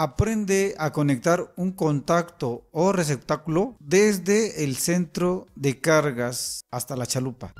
aprende a conectar un contacto o receptáculo desde el centro de cargas hasta la chalupa.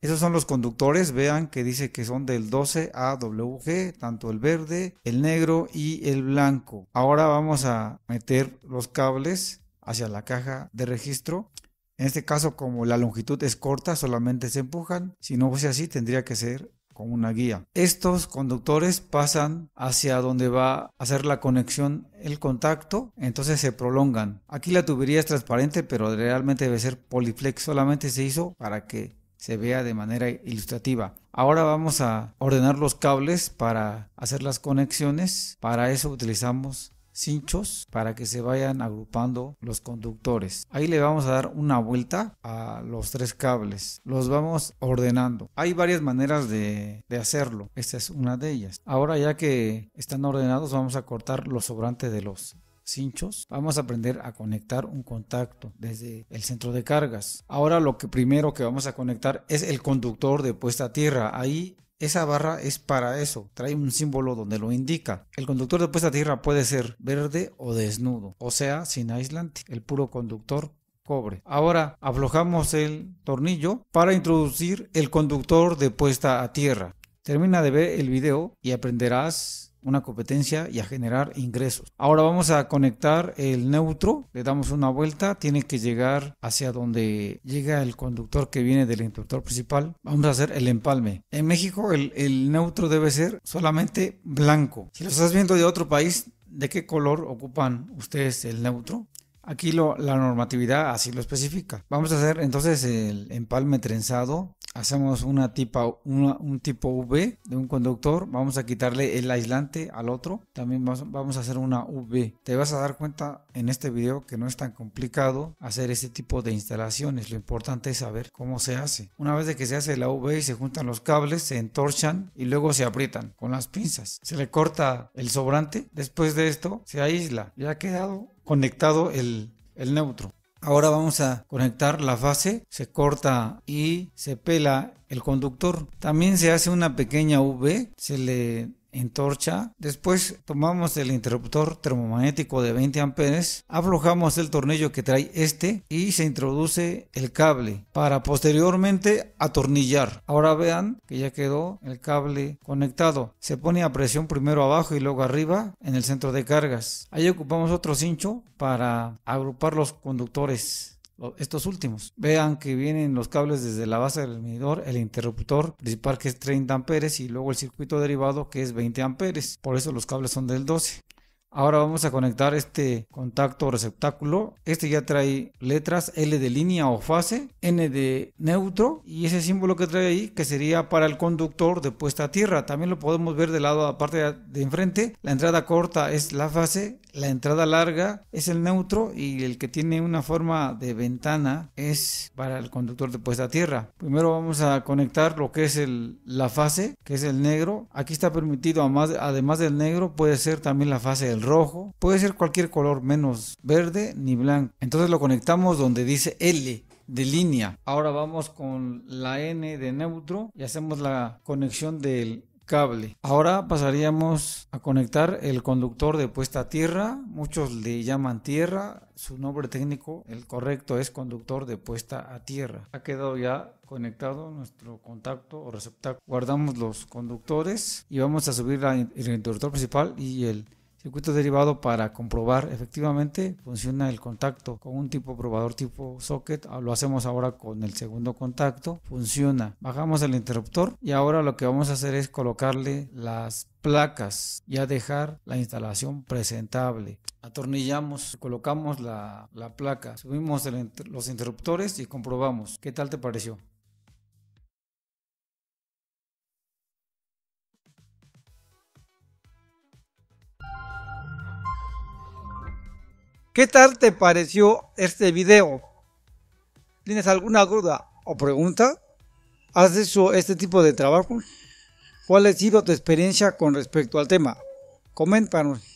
Esos son los conductores, vean que dice que son del 12 AWG, tanto el verde, el negro y el blanco. Ahora vamos a meter los cables hacia la caja de registro. En este caso, como la longitud es corta, solamente se empujan. Si no fuese así, tendría que ser con una guía. Estos conductores pasan hacia donde va a hacer la conexión el contacto, entonces se prolongan. Aquí la tubería es transparente, pero realmente debe ser poliflex, solamente se hizo para que se vea de manera ilustrativa. Ahora vamos a ordenar los cables para hacer las conexiones. Para eso utilizamos cinchos para que se vayan agrupando los conductores. Ahí le vamos a dar una vuelta a los tres cables. Los vamos ordenando. Hay varias maneras de, hacerlo. Esta es una de ellas. Ahora ya que están ordenados vamos a cortar los sobrantes de los cinchos, vamos a aprender a conectar un contacto desde el centro de cargas. Ahora lo que primero que vamos a conectar es el conductor de puesta a tierra. Ahí esa barra es para eso, trae un símbolo donde lo indica. El conductor de puesta a tierra puede ser verde o desnudo, o sea, sin aislante. El puro conductor cobre. Ahora aflojamos el tornillo para introducir el conductor de puesta a tierra. Termina de ver el video y aprenderás una competencia y a generar ingresos. Ahora vamos a conectar el neutro, le damos una vuelta, tiene que llegar hacia donde llega el conductor que viene del interruptor principal. Vamos a hacer el empalme. En México el, el neutro debe ser solamente blanco. Si lo estás viendo de otro país, ¿De qué color ocupan ustedes el neutro? Aquí la normatividad así lo especifica. Vamos a hacer entonces el empalme trenzado. Hacemos una tipa, un tipo V de un conductor. Vamos a quitarle el aislante al otro. También vamos, a hacer una V. Te vas a dar cuenta en este video que no es tan complicado hacer este tipo de instalaciones. Lo importante es saber cómo se hace. Una vez de que se hace la V y se juntan los cables, se entorchan y luego se aprietan con las pinzas. Se le corta el sobrante. Después de esto se aísla. Ya ha quedado conectado el, neutro. Ahora vamos a conectar la fase, se corta y se pela el conductor. También se hace una pequeña V, se le entorcha. Después tomamos el interruptor termomagnético de 20 amperes, aflojamos el tornillo que trae este y se introduce el cable para posteriormente atornillar. Ahora vean que ya quedó el cable conectado. Se pone a presión primero abajo y luego arriba en el centro de cargas. Ahí ocupamos otro cincho para agrupar los conductores estos últimos. Vean que vienen los cables desde la base del medidor, el interruptor principal que es 30 amperes y luego el circuito derivado que es 20 amperes. Por eso los cables son del 12. Ahora vamos a conectar este contacto receptáculo. Este ya trae letras L de línea o fase, N de neutro y ese símbolo que trae ahí que sería para el conductor de puesta a tierra. También lo podemos ver del lado a parte de enfrente. La entrada corta es la fase, la entrada larga es el neutro y el que tiene una forma de ventana es para el conductor de puesta a tierra. Primero vamos a conectar lo que es el, la fase, que es el negro. Aquí está permitido, además, además del negro, puede ser también la fase de rojo, puede ser cualquier color menos verde ni blanco. Entonces lo conectamos donde dice L de línea. Ahora vamos con la N de neutro y hacemos la conexión del cable. Ahora pasaríamos a conectar el conductor de puesta a tierra. Muchos le llaman tierra. Su nombre técnico, el correcto, es conductor de puesta a tierra. Ha quedado ya conectado nuestro contacto o receptáculo. Guardamos los conductores y vamos a subir el interruptor principal y el circuito derivado para comprobar efectivamente funciona el contacto con un tipo probador tipo socket, ah, lo hacemos ahora con el segundo contacto, funciona. Bajamos el interruptor y ahora lo que vamos a hacer es colocarle las placas y a dejar la instalación presentable. Atornillamos, colocamos la, placa, subimos los interruptores y comprobamos. ¿Qué tal te pareció? ¿Qué tal te pareció este video? ¿Tienes alguna duda o pregunta? ¿Has hecho este tipo de trabajo? ¿Cuál ha sido tu experiencia con respecto al tema? Coméntanos.